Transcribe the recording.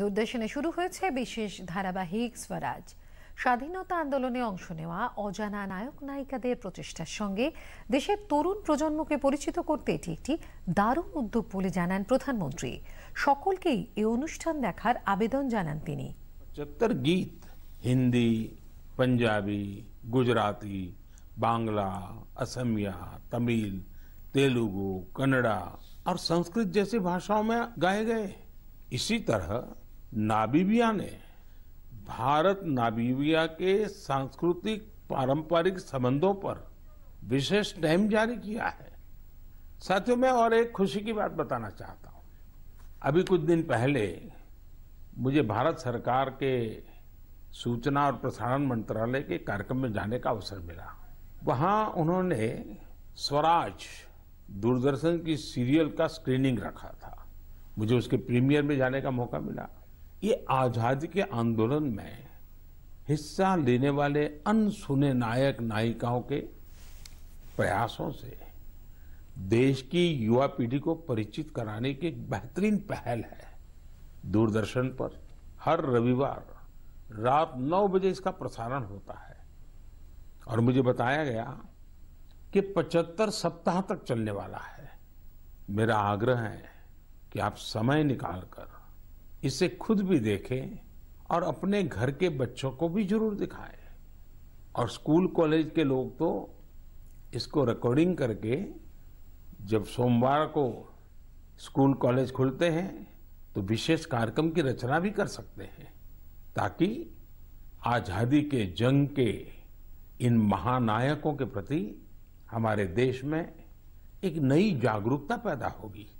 দূরদর্শনে শুরু হয়েছে বিশেষ ধারাবাহিক স্বরাজ স্বাধীনতা আন্দোলনে অংশ নেওয়া অজানা নায়ক নায়িকাদের প্রচেষ্টার সঙ্গে দেশের তরুণ প্রজন্মকে পরিচিত করতে এটি একটি দারুণ উদ্যোগ বলে জানান প্রধানমন্ত্রী সকলকেই এই অনুষ্ঠান দেখার আবেদন জানান তিনি পঁচাত্তর গীত হিন্দি পাঞ্জাবি গুজরাতি বাংলা অসমিয়া তামিল তেলুগু কন্নড়া আর সংস্কৃত जैसी ভাষাও में গায়ে गए ইসি তরহ नाबीबिया ने भारत नाबीबिया के सांस्कृतिक पारंपरिक संबंधों पर विशेष टाइम जारी किया है साथियों मैं और एक खुशी की बात बताना चाहता हूं अभी कुछ दिन पहले मुझे भारत सरकार के सूचना और प्रसारण मंत्रालय के कार्यक्रम में जाने का अवसर मिला वहां उन्होंने स्वराज दूरदर्शन की सीरियल का स्क्रीनिंग रखा था मुझे उसके प्रीमियर में जाने का मौका मिला ये आज़ादी के आंदोलन में हिस्सा लेने वाले अनसुने नायक नायिकाओं के प्रयासों से देश की युवा पीढ़ी को परिचित कराने की एक बेहतरीन पहल है दूरदर्शन पर हर रविवार रात 9 बजे इसका प्रसारण होता है और मुझे बताया गया कि 75 सप्ताह तक चलने वाला है मेरा आग्रह है कि आप समय निकालकर इसे खुद भी देखें और अपने घर के बच्चों को भी जरूर दिखाएं और स्कूल कॉलेज के लोग तो इसको रिकॉर्डिंग करके जब सोमवार को स्कूल कॉलेज खुलते हैं तो विशेष कार्यक्रम की रचना भी कर सकते हैं ताकि आज़ादी के जंग के इन महानायकों के प्रति हमारे देश में एक नई जागरूकता पैदा होगी